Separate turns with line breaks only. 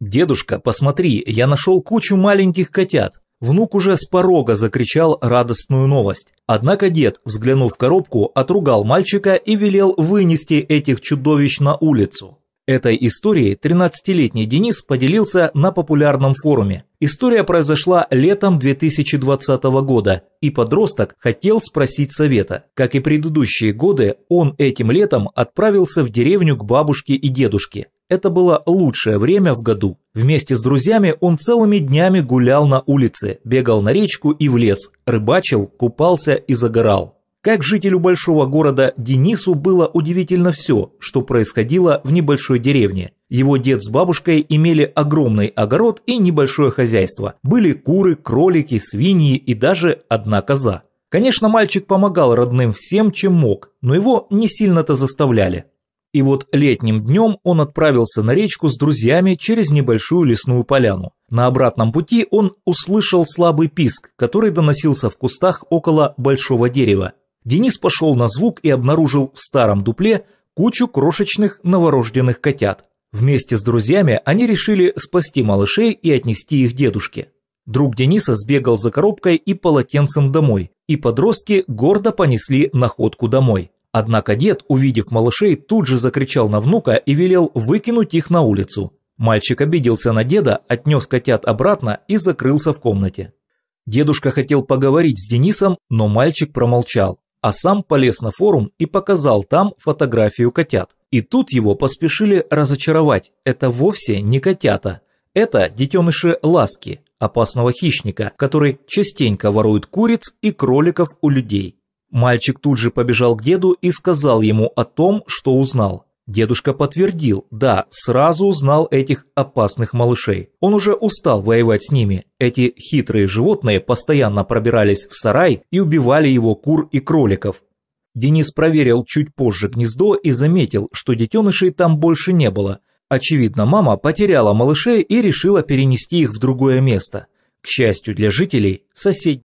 «Дедушка, посмотри, я нашел кучу маленьких котят!» Внук уже с порога закричал радостную новость. Однако дед, взглянув в коробку, отругал мальчика и велел вынести этих чудовищ на улицу. Этой историей 13-летний Денис поделился на популярном форуме. История произошла летом 2020 года, и подросток хотел спросить совета. Как и предыдущие годы, он этим летом отправился в деревню к бабушке и дедушке. Это было лучшее время в году. Вместе с друзьями он целыми днями гулял на улице, бегал на речку и в лес, рыбачил, купался и загорал. Как жителю большого города Денису было удивительно все, что происходило в небольшой деревне. Его дед с бабушкой имели огромный огород и небольшое хозяйство. Были куры, кролики, свиньи и даже одна коза. Конечно, мальчик помогал родным всем, чем мог, но его не сильно-то заставляли. И вот летним днем он отправился на речку с друзьями через небольшую лесную поляну. На обратном пути он услышал слабый писк, который доносился в кустах около большого дерева. Денис пошел на звук и обнаружил в старом дупле кучу крошечных новорожденных котят. Вместе с друзьями они решили спасти малышей и отнести их дедушке. Друг Дениса сбегал за коробкой и полотенцем домой, и подростки гордо понесли находку домой. Однако дед, увидев малышей, тут же закричал на внука и велел выкинуть их на улицу. Мальчик обиделся на деда, отнес котят обратно и закрылся в комнате. Дедушка хотел поговорить с Денисом, но мальчик промолчал а сам полез на форум и показал там фотографию котят. И тут его поспешили разочаровать. Это вовсе не котята. Это детеныши ласки, опасного хищника, который частенько ворует куриц и кроликов у людей. Мальчик тут же побежал к деду и сказал ему о том, что узнал. Дедушка подтвердил, да, сразу узнал этих опасных малышей. Он уже устал воевать с ними. Эти хитрые животные постоянно пробирались в сарай и убивали его кур и кроликов. Денис проверил чуть позже гнездо и заметил, что детенышей там больше не было. Очевидно, мама потеряла малышей и решила перенести их в другое место. К счастью для жителей, соседей.